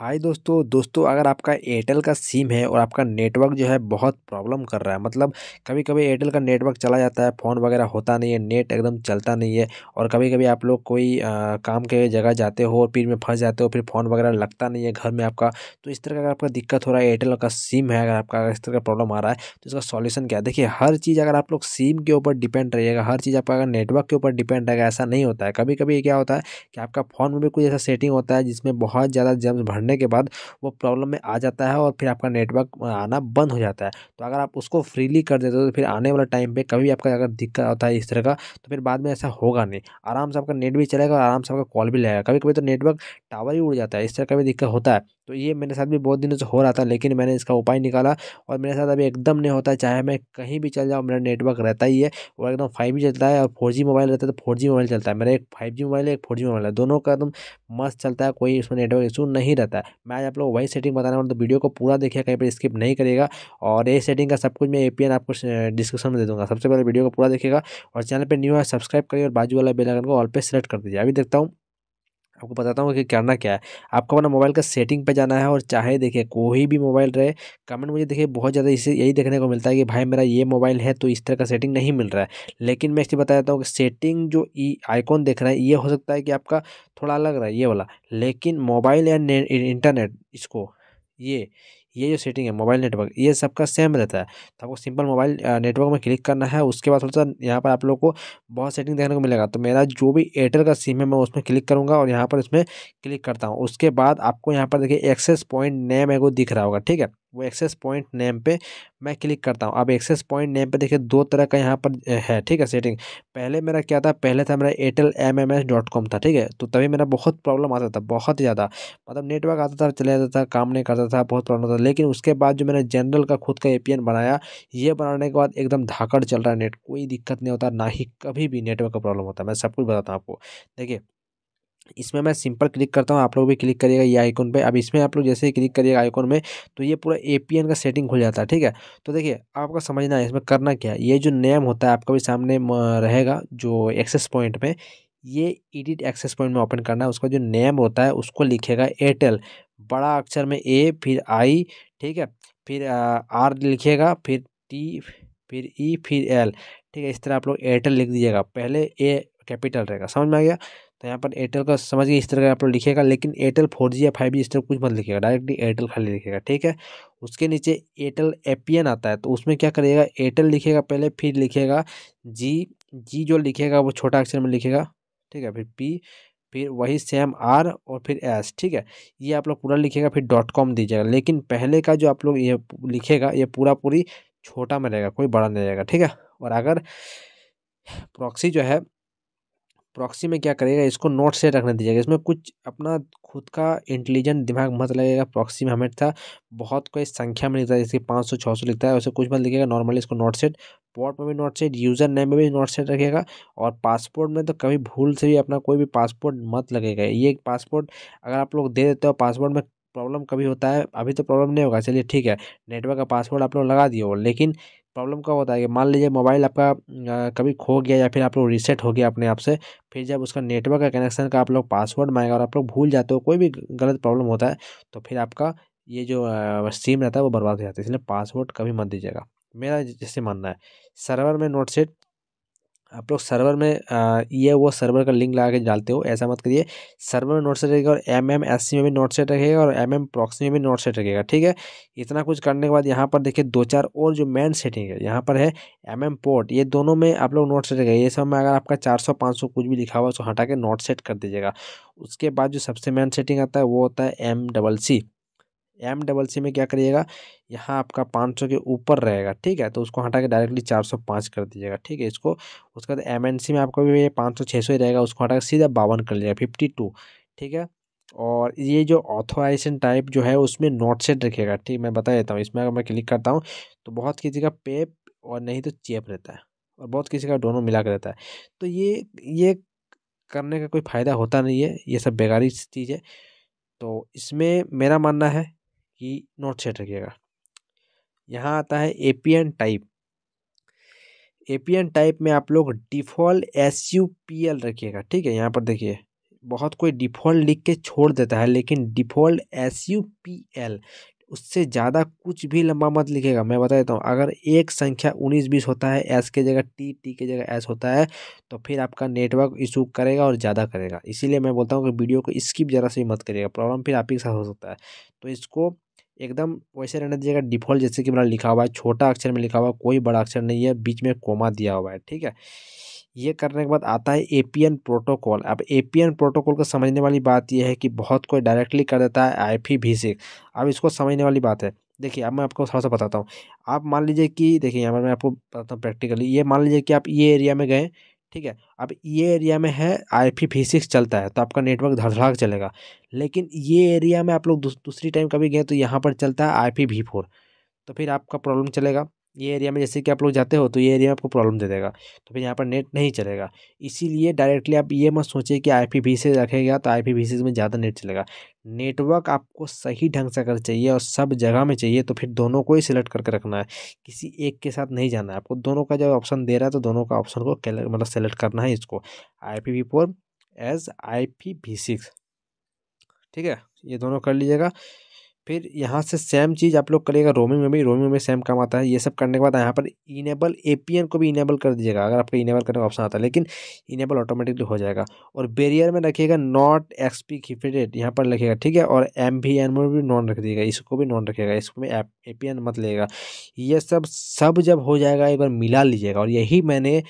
हाय दोस्तों दोस्तों अगर आपका एयरटेल का सिम है और आपका नेटवर्क जो है बहुत प्रॉब्लम कर रहा है मतलब कभी कभी एयरटेल का नेटवर्क चला जाता है फ़ोन वगैरह होता नहीं है नेट एकदम चलता नहीं है और कभी कभी आप लोग कोई आ, काम के जगह जाते हो और फिर में फंस जाते हो फिर फ़ोन वगैरह लगता नहीं है घर में आपका तो इस तरह का अगर आपका दिक्कत हो रहा है एयरटेल का सिम है अगर आपका इस तरह का प्रॉब्लम आ रहा है तो इसका सॉल्यूशन क्या है देखिए हर चीज़ अगर आप लोग सिम के ऊपर डिपेंड रहिएगा हर चीज़ आपका अगर नेटवर्क के ऊपर डिपेंड रहेगा ऐसा नहीं होता है कभी कभी क्या होता है कि आपका फ़ोन में भी कुछ ऐसा सेटिंग होता है जिसमें बहुत ज़्यादा जम्स भर भरने के बाद वो प्रॉब्लम में आ जाता है और फिर आपका नेटवर्क आना बंद हो जाता है तो अगर आप उसको फ्रीली कर देते हो तो फिर आने वाला टाइम पर कभी आपका अगर दिक्कत होता है इस तरह का तो फिर बाद में ऐसा होगा नहीं आराम से आपका नेट भी चलेगा और आराम से आपका कॉल भी लगेगा कभी कभी तो नेटवर्क टावर ही उड़ जाता है इस तरह का भी दिक्कत होता है तो ये मेरे साथ भी बहुत दिनों से हो रहा था लेकिन मैंने इसका उपाय निकाला और मेरे साथ अभी एकदम नहीं होता चाहे मैं कहीं भी चल जाऊँ मेरा नेटवर्क रहता ही है और एकदम फाइव जी चलता है और फोर जी मोबाइल रहता है तो फोर जी मोबाइल चलता है मेरा एक फाइव जी मोबाइल है एक फोर जी मोबाइल है दोनों का एकदम मस्त चलता है कोई इसमें नेटवर्क इशू नहीं रहता है मैं आज आप लोग वही सेटिंग बताने वाला तो वीडियो को पूरा देखिए कहीं पर स्किप नहीं करेगा और ये सेटिंग का सब कुछ मैं ए आपको डिस्क्रिप्शन में दे दूँगा सबसे पहले वीडियो को पूरा देखेगा और चैनल पर न्यू है सब्सक्राइब करिए और बाजू वाला आइकन को ऑल पे सेलेक्ट कर दीजिए अभी देखता हूँ आपको बताता हूँ कि करना क्या है आपको अपना मोबाइल का सेटिंग पे जाना है और चाहे देखिए कोई भी मोबाइल रहे कमेंट मुझे देखिए बहुत ज़्यादा इसे यही देखने को मिलता है कि भाई मेरा ये मोबाइल है तो इस तरह का सेटिंग नहीं मिल रहा है लेकिन मैं इसलिए बता देता हूँ कि सेटिंग जो ई आइकॉन देख रहा है ये हो सकता है कि आपका थोड़ा अलग रहा है ये वाला लेकिन मोबाइल या इंटरनेट इसको ये ये जो सेटिंग है मोबाइल नेटवर्क ये सबका सेम रहता है तो आपको सिंपल मोबाइल नेटवर्क में क्लिक करना है उसके बाद थोड़ा सा यहाँ पर आप लोग को बहुत सेटिंग देखने को मिलेगा तो मेरा जो भी एयरटेल का सिम है मैं उसमें क्लिक करूँगा और यहाँ पर इसमें क्लिक करता हूँ उसके बाद आपको यहाँ पर देखिए एक्सेस पॉइंट नेम है वो दिख रहा होगा ठीक है वो एक्सेस पॉइंट नेम पे मैं क्लिक करता हूँ अब एक्सेस पॉइंट नेम पे देखिए दो तरह का यहाँ पर है ठीक है सेटिंग पहले मेरा क्या था पहले था मेरा Airtel M M S dot com था ठीक है तो तभी मेरा बहुत प्रॉब्लम आता था बहुत ही ज़्यादा मतलब नेटवर्क आता था चले जाता था काम नहीं करता था बहुत प्रॉब्लम था लेकिन उसके बाद जो मैंने जनरल का खुद का ए बनाया ये बनाने के बाद एकदम धाकड़ चल रहा है नेट कोई दिक्कत नहीं होता ना ही कभी भी नेटवर्क का प्रॉब्लम होता मैं सब कुछ बताता हूँ आपको देखिए इसमें मैं सिंपल क्लिक करता हूँ आप लोग भी क्लिक करिएगा ये आइकॉन पे अब इसमें आप लोग जैसे ही क्लिक करिएगा आइकॉन में तो ये पूरा एपीएन का सेटिंग खुल जाता है ठीक है तो देखिए आपका समझना है इसमें करना क्या है ये जो नेम होता है आपका भी सामने रहेगा जो एक्सेस पॉइंट में ये एडिट एक्सेस पॉइंट में ओपन करना है उसका जो नेम होता है उसको लिखेगा एयरटेल बड़ा अक्षर में ए फिर आई ठीक है फिर आर लिखिएगा फिर टी फिर ई e, फिर एल ठीक है इस तरह आप लोग एयरटेल लिख दीजिएगा पहले ए कैपिटल रहेगा समझ में आ गया तो यहाँ पर एयरटेल का समझिए इस तरह का आप लोग लिखेगा लेकिन एयरटेल फोर या फाइव इस तरह कुछ मत लिखेगा डायरेक्टली एयरटेल खाली लिखेगा ठीक है उसके नीचे एयरटेल एपियन आता है तो उसमें क्या करिएगा एयरटेल लिखेगा पहले फिर लिखेगा जी जी जो लिखेगा वो छोटा अक्षर में लिखेगा ठीक है फिर पी फिर वही सेम आर और फिर एस ठीक है ये आप लोग पूरा लिखेगा फिर डॉट कॉम दीजिएगा लेकिन पहले का जो आप लोग ये लिखेगा ये पूरा पूरी छोटा में रहेगा कोई बड़ा नहीं रहेगा ठीक है और अगर प्रॉक्सी जो है प्रॉक्सी में क्या करेगा इसको नोट से रखने दीजिएगा इसमें कुछ अपना खुद का इंटेलिजेंट दिमाग मत लगेगा प्रॉक्सी में हमेशा बहुत कोई संख्या में लिखता है जैसे पाँच सौ छः सौ लिखता है उसे कुछ मत लिखेगा नॉर्मली इसको नोट सेट पोर्ट में भी नोट सेट यूज़र नेम में भी नोट सेट रखेगा और पासपोर्ट में तो कभी भूल से भी अपना कोई भी पासपोर्ट मत लगेगा ये पासपोर्ट अगर आप लोग दे देते हो पासपोर्ट में प्रॉब्लम कभी होता है अभी तो प्रॉब्लम नहीं होगा चलिए ठीक है नेटवर्क का पासवर्ड आप लोग लगा दिए हो लेकिन प्रॉब्लम कब होता है कि मान लीजिए मोबाइल आपका कभी खो गया या फिर आप लोग रीसेट हो गया अपने आप से फिर जब उसका नेटवर्क का कनेक्शन का आप लोग पासवर्ड मांगेगा और आप लोग भूल जाते हो कोई भी गलत प्रॉब्लम होता है तो फिर आपका ये जो सिम रहता है वो बर्बाद हो जाता है इसलिए पासवर्ड कभी मत दीजिएगा मेरा जैसे मानना है सर्वर में नोट सेट आप लोग सर्वर में ये वो सर्वर का लिंक लगा के डालते हो ऐसा मत करिए सर्वर में नोट सेट रहेगा और एम एम एस सी में भी नोट सेट रखेगा और एम एम प्रॉक्सी में भी नोट सेट रखेगा ठीक है इतना कुछ करने के बाद यहाँ पर देखिए दो चार और जो मेन सेटिंग है यहाँ पर है एम एम पोर्ट ये दोनों में आप लोग नोट सेट रहेगा ये सब में अगर आपका चार सौ कुछ भी लिखा हुआ उसको हटा के नोट सेट कर दीजिएगा उसके बाद जो सबसे मेन सेटिंग आता है वो होता है M double C M double C में क्या करिएगा यहाँ आपका 500 के ऊपर रहेगा ठीक है तो उसको हटा के डायरेक्टली 405 कर दीजिएगा ठीक है इसको उसके बाद एम एन सी में आपका भी ये पाँच सौ छः सौ ही रहेगा उसको हटा के सीधा बावन कर लीजिएगा फिफ्टी टू ठीक है और ये जो ऑथोराइजेशन टाइप जो है उसमें नोट सेट रखेगा ठीक मैं बता देता हूँ इसमें अगर मैं क्लिक करता हूँ तो बहुत किसी का पेप और नहीं तो चेप रहता है और बहुत किसी का दोनों मिला कर रहता है तो ये ये करने का कोई फ़ायदा होता नहीं है ये सब बेकारी चीज़ है तो इसमें मेरा मानना है कि नोट सेट रखिएगा यहाँ आता है एन टाइप एन टाइप में आप लोग default S U P L रखिएगा ठीक है यहाँ पर देखिए बहुत कोई डिफ़ॉल्ट लिख के छोड़ देता है लेकिन default S U P L उससे ज़्यादा कुछ भी लंबा मत लिखेगा मैं बता देता हूँ अगर एक संख्या उन्नीस बीस होता है एस के जगह टी टी के जगह एस होता है तो फिर आपका नेटवर्क इशू करेगा और ज़्यादा करेगा इसीलिए मैं बोलता हूँ कि वीडियो को स्किप ज़रा से मत करिएगा प्रॉब्लम फिर आप ही के साथ हो सकता है तो इसको एकदम वैसे रहने दीजिएगा डिफॉल्ट जैसे कि मेरा लिखा हुआ है छोटा अक्षर में लिखा हुआ है कोई बड़ा अक्षर नहीं है बीच में कोमा दिया हुआ है ठीक है ये करने के बाद आता है एपीएन प्रोटोकॉल अब एपीएन प्रोटोकॉल को समझने वाली बात यह है कि बहुत कोई डायरेक्टली कर देता है आई पी भी सिक्स अब इसको समझने वाली बात है देखिए अब मैं आपको थोड़ा सा बताता हूँ आप मान लीजिए कि देखिए यहाँ पर मैं आपको बताता हूँ प्रैक्टिकली ये मान लीजिए कि आप ये एरिया में गए ठीक है अब ये एरिया में है आई पी वी सिक्स चलता है तो आपका नेटवर्क धड़धड़ाक चलेगा लेकिन ये एरिया में आप लोग दूसरी टाइम कभी गए तो यहाँ पर चलता है आई पी वी फोर तो फिर आपका प्रॉब्लम चलेगा ये एरिया में जैसे कि आप लोग जाते हो तो ये एरिया आपको प्रॉब्लम दे देगा तो फिर यहाँ पर नेट नहीं चलेगा इसीलिए डायरेक्टली आप ये मत सोचिए कि आई पी वी रखेगा तो आई पी वी में ज़्यादा नेट चलेगा नेटवर्क आपको सही ढंग से अगर चाहिए और सब जगह में चाहिए तो फिर दोनों को ही सिलेक्ट करके रखना है किसी एक के साथ नहीं जाना है आपको दोनों का जब ऑप्शन दे रहा है तो दोनों का ऑप्शन को मतलब सेलेक्ट करना है इसको आई पी वी फोर एज आई पी वी सिक्स ठीक है ये दोनों कर लीजिएगा फिर यहाँ से सेम चीज़ आप लोग करिएगा रोमिंग में भी रोमिंग में सेम काम आता है ये सब करने के बाद यहाँ पर इनेबल एपीएन को भी इनेबल कर दीजिएगा अगर आपका इनेबल करने का ऑप्शन आता है लेकिन इनेबल ऑटोमेटिकली हो जाएगा और बेरियर में रखिएगा नॉट एक्सपी गिफ्टेड यहाँ पर लिखेगा ठीक है और एम भी एन में भी नॉन रख दिएगा इसको भी नॉन रखेगा इसको ए पी एन मत लेगा ये सब सब जब हो जाएगा एक बार मिला लीजिएगा और यही मैंने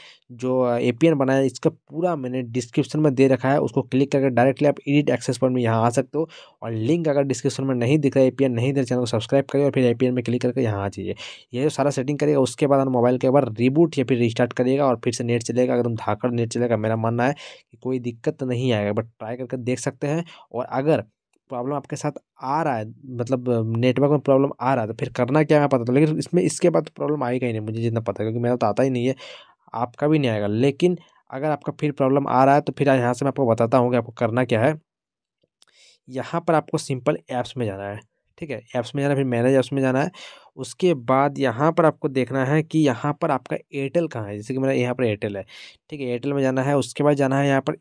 जो ए बनाया इसका पूरा मैंने डिस्क्रिप्शन में दे रखा है उसको क्लिक करके डायरेक्टली आप एडिट एक्सेस पॉइंट में यहाँ आ सकते हो और लिंक अगर डिस्क्रिप्शन में नहीं दिख आई नहीं दे चैनल को सब्सक्राइब करिए और फिर आई में क्लिक करके यहाँ आ जाइए ये जो सारा सेटिंग करिएगा उसके बाद मोबाइल के बाद रिबूट या फिर रिस्टार्ट करिएगा और फिर से नेट चलेगा एकदम धाकड़ नेट चलेगा मेरा मानना है कि कोई दिक्कत नहीं आएगा बट ट्राई करके देख सकते हैं और अगर प्रॉब्लम आपके साथ आ रहा है मतलब नेटवर्क में प्रॉब्लम आ रहा है तो फिर करना क्या मैं पता था तो, लेकिन इसमें इसके बाद प्रॉब्लम तो आएगा ही नहीं मुझे जितना पता है क्योंकि मेरा तो आता ही नहीं है आपका भी नहीं आएगा लेकिन अगर आपका फिर प्रॉब्लम आ रहा है तो फिर यहाँ से मैं आपको बताता हूँ कि आपको करना क्या है यहाँ पर आपको सिंपल ऐप्स में जाना है ठीक है ऐप्स में जाना है फिर मैनेज ऐप्स में जाना है उसके बाद यहाँ पर आपको देखना है कि यहाँ पर आपका एयरटेल कहाँ है जैसे कि मेरा यहाँ पर एयरटेल है ठीक है एयरटेल में जाना है उसके बाद जाना है यहाँ पर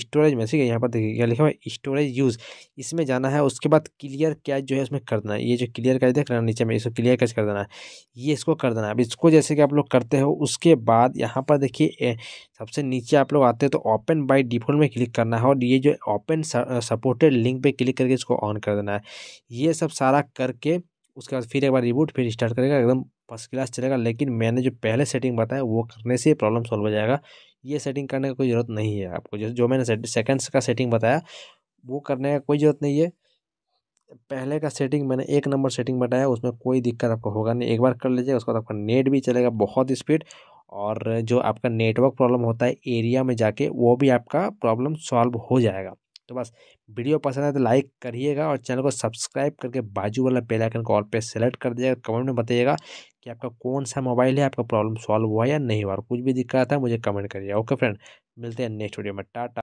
स्टोरेज में ठीक है यहाँ पर देखिए क्या लिखा हुआ है स्टोरेज यूज़ इसमें जाना है उसके बाद क्लियर कैच जो है उसमें कर देना है ये जो क्लियर कैच देख रहे नीचे में इसको क्लियर कैच कर देना है ये इसको कर देना है अब इसको जैसे कि आप लोग करते हो उसके बाद यहाँ पर देखिए सबसे नीचे आप लोग आते हैं तो ओपन बाई डिफॉल्ट में क्लिक करना है और ये जो ओपन सपोर्टेड लिंक पर क्लिक करके इसको ऑन कर देना है ये सब सारा करके उसके बाद फिर एक बार रिबूट फिर स्टार्ट करेगा एकदम फर्स्ट क्लास चलेगा लेकिन मैंने जो पहले सेटिंग बताया वो करने से प्रॉब्लम सॉल्व हो जाएगा ये सेटिंग करने का कोई ज़रूरत नहीं है आपको जो जो मैंने सेकंड्स का सेटिंग बताया वो करने का कोई ज़रूरत नहीं है पहले का सेटिंग मैंने एक नंबर सेटिंग बताया उसमें कोई दिक्कत आपको होगा नहीं एक बार कर लीजिएगा उसके बाद आपका नेट भी चलेगा बहुत स्पीड और जो आपका नेटवर्क प्रॉब्लम होता है एरिया में जाके वो भी आपका प्रॉब्लम सॉल्व हो जाएगा तो बस वीडियो पसंद है तो लाइक करिएगा और चैनल को सब्सक्राइब करके बाजू वाला बेल आइकन को और पे सेलेक्ट कर दीजिएगा कमेंट में बताइएगा कि आपका कौन सा मोबाइल है आपका प्रॉब्लम सॉल्व हुआ या नहीं हुआ और कुछ भी दिक्कत है तो मुझे कमेंट करिएगा ओके फ्रेंड मिलते हैं नेक्स्ट वीडियो में टाटा